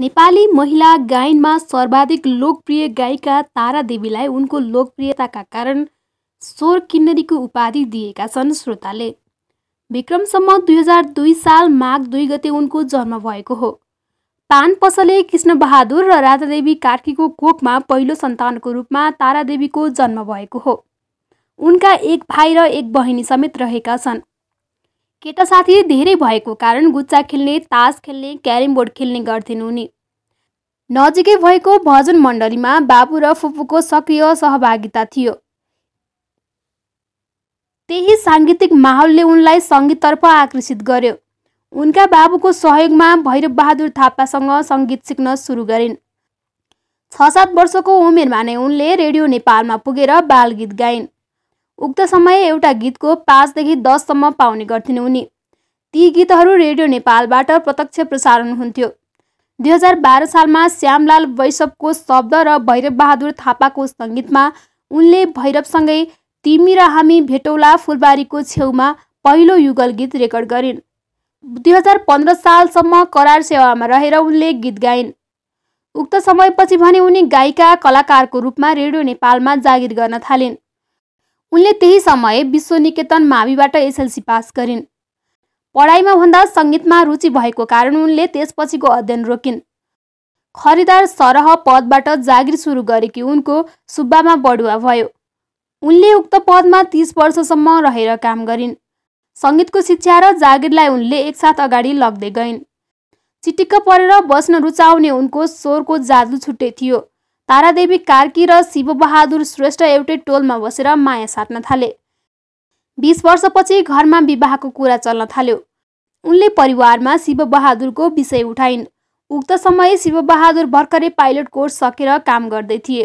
नेपाली महिला गायनमा सर्वाधिक लोकप्रिय गायिका तारा देवीलाई उनको लोकप्रियताका कारण स्वर किन्नरीको उपाधि दिएका छन् श्रोताले विक्रमसम्म दुई हजार दुई साल माघ दुई गते उनको जन्म भएको हो पान पसले कृष्णबहादुर र राधादेवी कार्कीको कोखमा पहिलो सन्तानको रूपमा तारादेवीको जन्म भएको हो उनका एक भाइ र एक बहिनी समेत रहेका छन् केटा साथी धेरै भएको कारण गुच्चा खेल्ने तास खेल्ने क्यारम बोर्ड खेल्ने गर्थेन उनी नजिकै भएको भजन मण्डलीमा बाबु र फुपूको सक्रिय सहभागिता थियो त्यही साङ्गीतिक माहौलले उनलाई सङ्गीततर्फ आकर्षित गर्यो उनका बाबुको सहयोगमा भैरवबहादुर थापासँग सङ्गीत सिक्न सुरु गरिन् छ सात वर्षको उमेरमा नै उनले रेडियो नेपालमा पुगेर बालगीत गाइन् उक्त समय एउटा गीतको पाँचदेखि दससम्म पाउने गर्थिन् उनी ती गीतहरू रेडियो नेपालबाट प्रत्यक्ष प्रसारण हुन्थ्यो दुई हजार बाह्र सालमा श्यामलाल वैशवको शब्द र भैरव बहादुर थापाको सङ्गीतमा उनले भैरवसँगै तिमी र हामी भेटौला फुलबारीको छेउमा पहिलो युगल गीत रेकर्ड गरिन् दुई हजार पन्ध्र सालसम्म करार सेवामा रहेर उनले गीत गाइन् उक्त समयपछि भने उनी गायिका कलाकारको रूपमा रेडियो नेपालमा जागिर गर्न थालिन् उनले त्यही समय विश्वनिकेतन माविबाट एसएलसी पास गरिन् पढाइमा भन्दा सङ्गीतमा रुचि भएको कारण उनले त्यसपछिको अध्ययन रोकिन् खरिदार सरह पदबाट जागिर सुरु गरेकी उनको सुब्बामा बढुवा भयो उनले उक्त पदमा तिस वर्षसम्म रहेर काम गरिन् सङ्गीतको शिक्षा र जागिरलाई उनले एकसाथ अगाडि लग्दै गइन् चिटिक्क परेर बस्न रुचाउने उनको स्वरको जादु छुट्टै थियो तारादेवी कार्की र शिवबहादुर श्रेष्ठ एउटै टोलमा बसेर माया साट्न थाले बिस वर्षपछि घरमा विवाहको कुरा चल्न थाल्यो उनले परिवारमा शिवबहादुरको विषय उठाइन् उक्त समय शिवबहादुर भर्खरै पाइलट कोर्स सकेर काम गर्दै थिए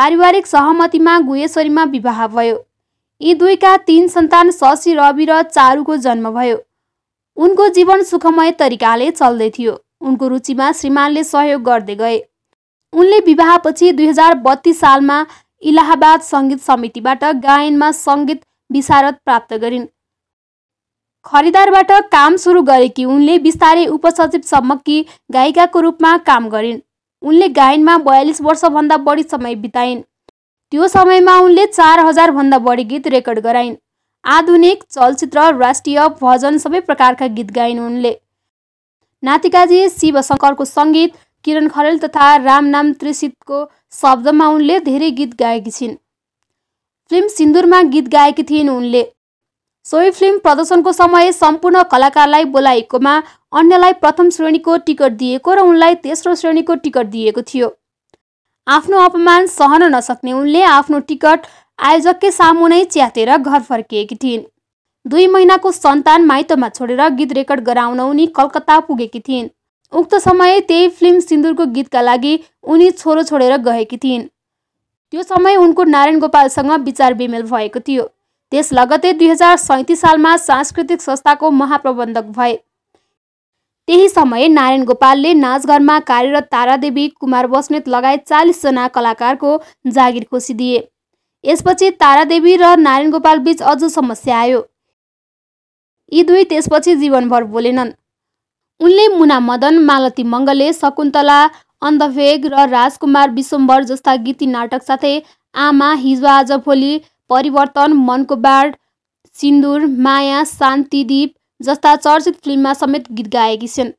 पारिवारिक सहमतिमा गुहेश्वरीमा विवाह भयो यी दुईका तीन सन्तान शशि रवि र चारुको जन्म भयो उनको जीवन सुखमय तरिकाले चल्दै थियो उनको रुचिमा श्रीमानले सहयोग गर्दै गए उनले विवाहपछि दुई हजार बत्तीस सालमा इलाहाबाद सङ्गीत समितिबाट गायनमा सङ्गीत विशारद प्राप्त गरिन् खरिदारबाट काम सुरु गरेकी उनले बिस्तारै उपसचिवसम्म कि गायिकाको रूपमा काम गरिन् उनले गायनमा बयालिस वर्षभन्दा बढी समय बिताइन् त्यो समयमा उनले चार हजारभन्दा बढी गीत रेकर्ड गराइन् आधुनिक चलचित्र राष्ट्रिय भजन सबै प्रकारका गीत गाइन् उनले नातिकाजी शिवशङ्करको सङ्गीत किरण खरेल तथा रामनाम त्रिसितको शब्दमा उनले धेरै गीत गाएकी छिन् फिल्म सिन्दुरमा गीत गाएकी थिइन् उनले सोही फिल्म प्रदर्शनको समय सम्पूर्ण कलाकारलाई बोलाएकोमा अन्यलाई प्रथम श्रेणीको टिकट दिएको र उनलाई तेस्रो श्रेणीको टिकट दिएको थियो आफ्नो अपमान सहन नसक्ने उनले आफ्नो टिकट आयोजककै सामु नै च्यातेर घर फर्किएकी थिइन् दुई महिनाको सन्तान माइतमा छोडेर गीत रेकर्ड गराउन उनी कलकत्ता पुगेकी थिइन् उक्त समय त्यही फिल्म सिन्दुरको गीतका लागि उनी छोरो छोडेर गएकी थिइन् त्यो समय उनको नारायण गोपालसँग विचार विमेल भएको थियो त्यस लगतै दुई हजार सैँतिस सालमा सांस्कृतिक संस्थाको महाप्रबन्धक भए त्यही समय नारायण गोपालले नाचघरमा कार्यरत तारादेवी कुमार बस्नेत लगायत चालिसजना कलाकारको जागिर खोसिदिए यसपछि तारादेवी र नारायण गोपाल बीच अझ समस्या आयो यी दुई त्यसपछि जीवनभर बोलेनन् उनले मुना मदन मालती मङ्गले शकुन्तला अन्धभेग र राजकुमार विश्वम्बर जस्ता गीति नाटक साथै आमा हिजो आज भोलि परिवर्तन मनको बाढ सिन्दुर माया शान्तिदीप जस्ता चर्चित फिल्ममा समेत गीत गाएकी छिन्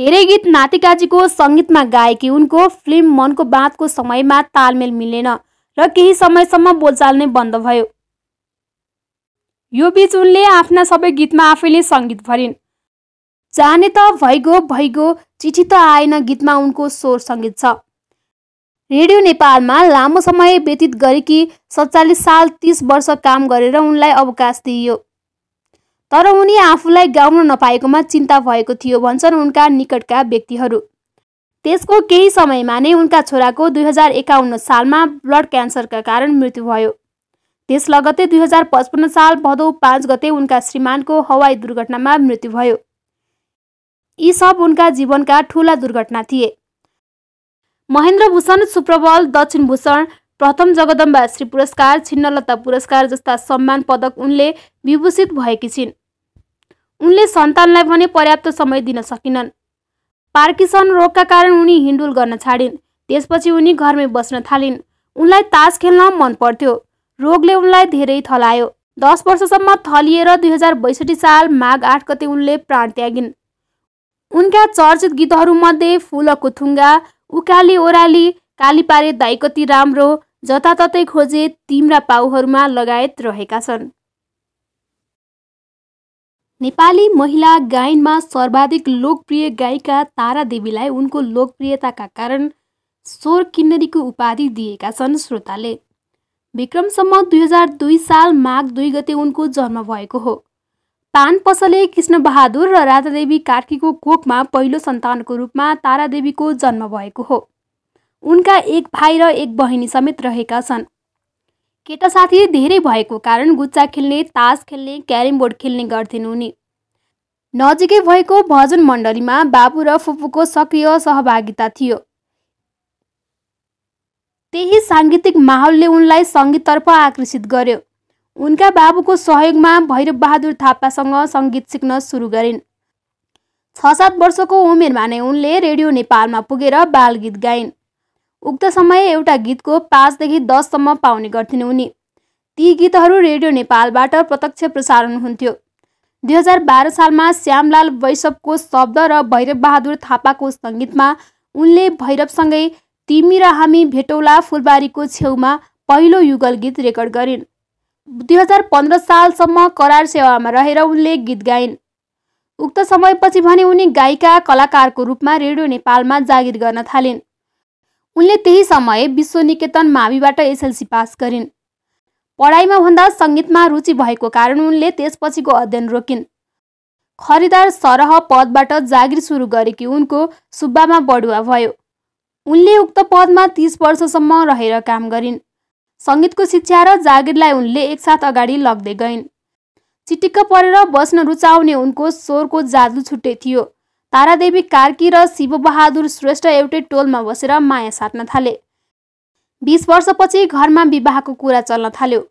धेरै गीत नातिकाजीको सङ्गीतमा गाएकी उनको फिल्म मनको बाँधको समयमा तालमेल मिलेन र केही समयसम्म बोलचाल नै बन्द भयो यो बीच उनले आफ्ना सबै गीतमा आफैले सङ्गीत भरिन् जाने त भैगो भैगो चिठी त आएन गीतमा उनको स्वर सङ्गीत छ रेडियो नेपालमा लामो समय व्यतीत गरेकी सत्तालिस साल तिस वर्ष काम गरेर उनलाई अवकाश दिइयो तर उनी आफूलाई गाउन नपाएकोमा चिन्ता भएको थियो भन्छन् उनका निकटका व्यक्तिहरू त्यसको केही समयमा नै उनका छोराको दुई हजार एकाउन्न सालमा ब्लड क्यान्सरका कारण मृत्यु भयो त्यस लगतै दुई हजार पचपन्न साल भदौ पाँच गते उनका श्रीमानको हवाई दुर्घटनामा मृत्यु भयो यी सब उनका जीवनका ठूला दुर्घटना थिए महेन्द्र भूषण सुप्रबल दक्षिण भूषण प्रथम जगदम्बा श्री पुरस्कार छिन्नलता पुरस्कार जस्ता सम्मान पदक उनले विभूषित भएकी छिन् उनले सन्तानलाई भने पर्याप्त समय दिन सकिनन् पार्किसन रोगका कारण उनी हिन्डुल गर्न छाडिन् त्यसपछि उनी घरमै बस्न थालिन् उनलाई तास खेल्न मन पर्थ्यो रोगले उनलाई धेरै थलायो दस वर्षसम्म थलिएर दुई हजार बैसठी साल माघ आठ गते उनले प्राण त्यागिन् उनका चर्चित गीतहरूमध्ये फुलको थुङ्गा उकाली ओराली कालीपारे दाइकति राम्रो जताततै खोजे तिम्रा पाउहरूमा लगायत रहेका छन् नेपाली महिला गायनमा सर्वाधिक लोकप्रिय गायिका तारादेवीलाई उनको लोकप्रियताका कारण स्वर किन्नरीको उपाधि दिएका छन् श्रोताले विक्रमसम्म दुई हजार दुई साल माघ दुई गते उनको जन्म भएको हो तान पसले कृष्णबहादुर र राधादेवी कार्कीको कोखमा पहिलो सन्तानको रूपमा तारादेवीको जन्म भएको हो उनका एक भाइ र एक बहिनी समेत रहेका छन् केटा साथी धेरै भएको कारण गुच्चा खेल्ने तास खेल्ने क्यारम बोर्ड खेल्ने गर्थेन् उनी नजिकै भएको भजन मण्डलीमा बाबु र फुपूको सक्रिय सहभागिता थियो त्यही साङ्गीतिक माहौलले उनलाई सङ्गीततर्फ आकर्षित गर्यो उनका बाबुको सहयोगमा भैरव बहादुर थापासँग सङ्गीत सिक्न सुरु गरिन् छ सात वर्षको उमेरमा नै उनले रेडियो नेपालमा पुगेर बाल गीत गाइन् उक्त समय एउटा गीतको पाँचदेखि दससम्म पाउने गर्थिन् उनी ती गीतहरू रेडियो नेपालबाट प्रत्यक्ष प्रसारण हुन्थ्यो दुई हजार बाह्र सालमा श्यामलाल वैशवको शब्द र भैरव बहादुर थापाको सङ्गीतमा उनले भैरवसँगै तिमी र हामी भेटौला फुलबारीको छेउमा पहिलो युगल गीत रेकर्ड गरिन् दुई हजार पन्ध्र सालसम्म करार सेवामा रहेर उनले गीत गाइन् उक्त समयपछि भने उनी गायिका कलाकारको रूपमा रेडियो नेपालमा जागिर गर्न थालिन् उनले त्यही समय विश्व निकेतन माविबाट एसएलसी पास गरिन् पढाइमा भन्दा सङ्गीतमा रुचि भएको कारण उनले त्यसपछिको अध्ययन रोकिन् खरिदार सरह पदबाट जागिर सुरु गरेकी उनको सुब्बामा बढुवा भयो उनले उक्त पदमा तिस वर्षसम्म रहेर काम गरिन् सङ्गीतको शिक्षा र जागिरलाई उनले एकसाथ अगाडि लग्दै गइन् चिटिक्क परेर बस्न रुचाउने उनको स्वरको जादु छुट्टै थियो तारादेवी कार्की र शिवबहादुर श्रेष्ठ एउटै टोलमा बसेर माया साट्न थाले बिस वर्षपछि घरमा विवाहको कुरा चल्न थाल्यो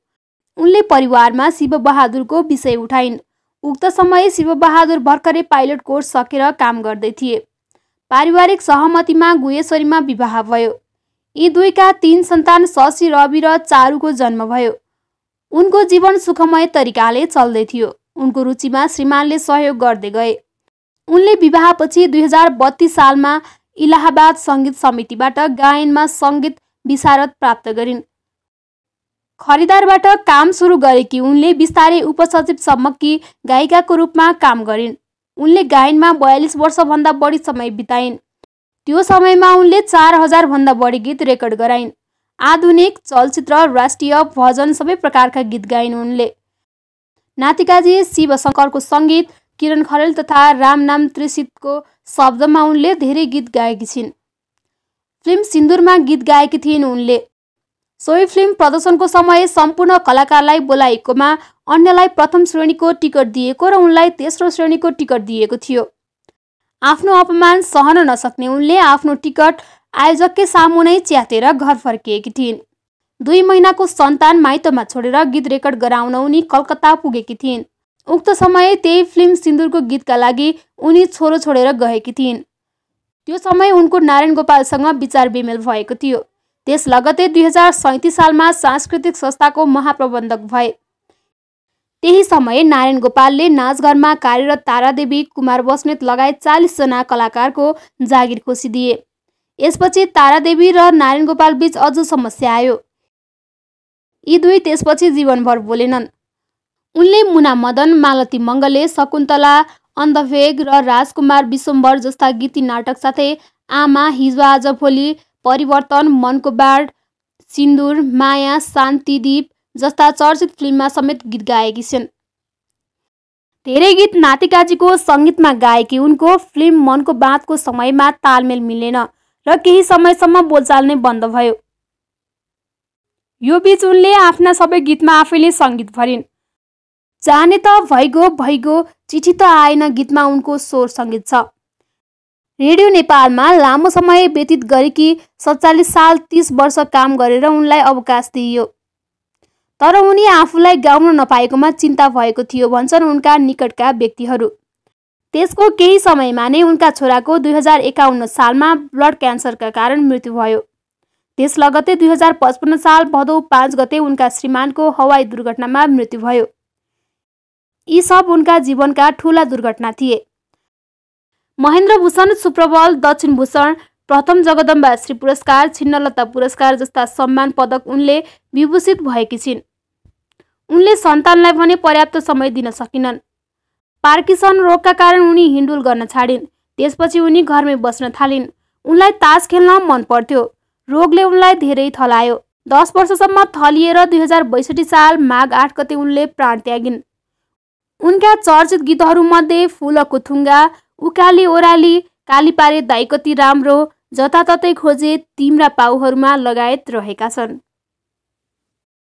उनले परिवारमा शिवबहादुरको विषय उठाइन् उक्त समय शिवबहादुर भर्खरै पाइलट कोर्स सकेर काम गर्दै थिए पारिवारिक सहमतिमा गुहेश्वरीमा विवाह भयो यी दुईका तीन सन्तान शशि रवि र चारुको जन्म भयो उनको जीवन सुखमय तरिकाले चल्दै थियो उनको रुचिमा श्रीमानले सहयोग गर्दै गए उनले विवाहपछि दुई हजार बत्तीस सालमा इलाहाबाद सङ्गीत समितिबाट गायनमा सङ्गीत विशारद प्राप्त गरिन् खरिदारबाट काम सुरु गरेकी उनले बिस्तारै उपसचिवसम्म कि गायिकाको रूपमा काम गरिन् उनले गायनमा बयालिस वर्षभन्दा बढी समय बिताइन् त्यो समयमा उनले चार हजारभन्दा बढी गीत रेकर्ड गराइन् आधुनिक चलचित्र राष्ट्रिय भजन सबै प्रकारका गीत गाइन् उनले नातिकाजी शिवशङ्करको सङ्गीत किरण खरेल तथा रामनाम त्रिसितको शब्दमा उनले धेरै गीत गाएकी छिन् फिल्म सिन्दुरमा गीत गाएकी थिइन् उनले सोही फिल्म प्रदर्शनको समय सम्पूर्ण कलाकारलाई बोलाएकोमा अन्यलाई प्रथम श्रेणीको टिकट दिएको र उनलाई तेस्रो श्रेणीको टिकट दिएको थियो आफ्नो अपमान सहन नसक्ने उनले आफ्नो टिकट आयोजककै सामु नै च्यातेर घर फर्किएकी थिइन् दुई महिनाको सन्तान माइतमा छोडेर गीत रेकर्ड गराउन उनी कलकत्ता पुगेकी थिइन् उक्त समय त्यही फिल्म सिन्दुरको गीतका लागि उनी छोरो छोडेर गएकी थिइन् त्यो समय उनको नारायण गोपालसँग विचार विमेल भएको थियो त्यस लगतै दुई हजार सैँतिस सालमा सांस्कृतिक संस्थाको महाप्रबन्धक भए त्यही समय नारायण गोपालले नाचघरमा कार्यरत तारादेवी कुमार बस्नेत लगायत चालिसजना कलाकारको जागिर खोसिदिए यसपछि तारादेवी र नारायण गोपाल बीच अझ समस्या आयो यी दुई त्यसपछि जीवनभर बोलेनन् उनले मुना मदन मालती मङ्गले शकुन्तला अन्धभेग र राजकुमार विश्वम्बर जस्ता गीती नाटक साथै आमा हिजो आज भोलि परिवर्तन मनको बाढ सिन्दुर माया शान्तिदीप जस्ता चर्चित फिल्ममा समेत गीत गाएकी छिन् धेरै गीत नातिकाजीको सङ्गीतमा गाएकी उनको फिल्म मनको बाँधको समयमा तालमेल मिलेन र केही समयसम्म बोलचाल नै बन्द भयो यो बिच उनले आफ्ना सबै गीतमा आफैले सङ्गीत भरिन् जाने त भइगो भइगो चिठी त आएन गीतमा उनको स्वर सङ्गीत छ रेडियो नेपालमा लामो समय व्यतीत गरेकी सत्तालिस साल तिस वर्ष काम गरेर उनलाई अवकाश दिइयो तर उनी आफूलाई गाउन नपाएकोमा चिन्ता भएको थियो भन्छन् उनका निकटका व्यक्तिहरू त्यसको केही समयमा नै उनका छोराको दुई हजार एकाउन्न सालमा ब्लड क्यान्सरका कारण मृत्यु भयो त्यस लगत्तै दुई हजार पचपन्न साल भदौ पाँच गते उनका श्रीमानको हवाई दुर्घटनामा मृत्यु भयो यी सब उनका जीवनका ठुला दुर्घटना थिए महेन्द्र भूषण सुप्रबल दक्षिण भूषण प्रथम जगदम्बा श्री पुरस्कार छिन्नलता पुरस्कार जस्ता सम्मान पदक उनले विभूषित भएकी छिन् उनले सन्तानलाई भने पर्याप्त समय दिन सकिनन् पार्किसन रोगका कारण उनी हिन्डुल गर्न छाडिन् त्यसपछि उनी घरमै बस्न थालिन् उनलाई तास खेल्न मन पर्थ्यो रोगले उनलाई धेरै थलायो दस वर्षसम्म थलिएर दुई हजार बैसठी साल माघ आठ गते उनले प्राण त्यागिन् उनका चर्चित गीतहरूमध्ये फुलको थुङ्गा उकाली ओराली कालीपारे दाइकती राम्रो जताततै खोजे तिम्रा पाउहरूमा लगायत रहेका छन्